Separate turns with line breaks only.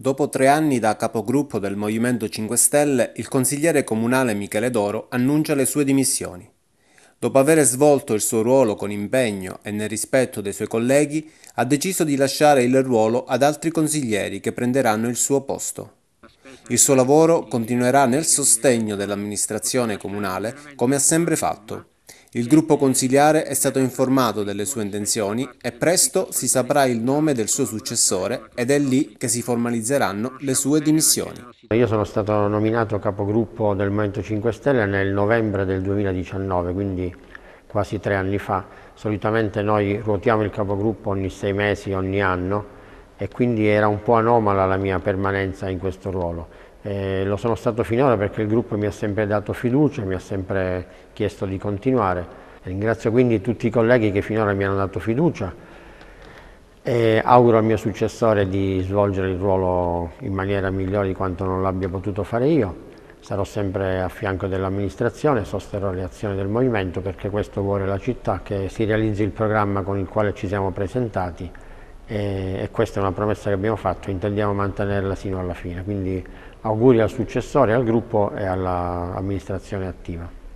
Dopo tre anni da capogruppo del Movimento 5 Stelle, il consigliere comunale Michele Doro annuncia le sue dimissioni. Dopo aver svolto il suo ruolo con impegno e nel rispetto dei suoi colleghi, ha deciso di lasciare il ruolo ad altri consiglieri che prenderanno il suo posto. Il suo lavoro continuerà nel sostegno dell'amministrazione comunale come ha sempre fatto. Il gruppo consigliare è stato informato delle sue intenzioni e presto si saprà il nome del suo successore ed è lì che si formalizzeranno le sue dimissioni.
Io sono stato nominato capogruppo del Movimento 5 Stelle nel novembre del 2019, quindi quasi tre anni fa. Solitamente noi ruotiamo il capogruppo ogni sei mesi, ogni anno e quindi era un po' anomala la mia permanenza in questo ruolo. Eh, lo sono stato finora perché il gruppo mi ha sempre dato fiducia, mi ha sempre chiesto di continuare. Ringrazio quindi tutti i colleghi che finora mi hanno dato fiducia e auguro al mio successore di svolgere il ruolo in maniera migliore di quanto non l'abbia potuto fare io. Sarò sempre a fianco dell'amministrazione, sosterrò le azioni del movimento perché questo vuole la città che si realizzi il programma con il quale ci siamo presentati e, questa è una promessa che abbiamo fatto, intendiamo mantenerla sino alla fine, quindi auguri al successore, al gruppo e all'amministrazione attiva.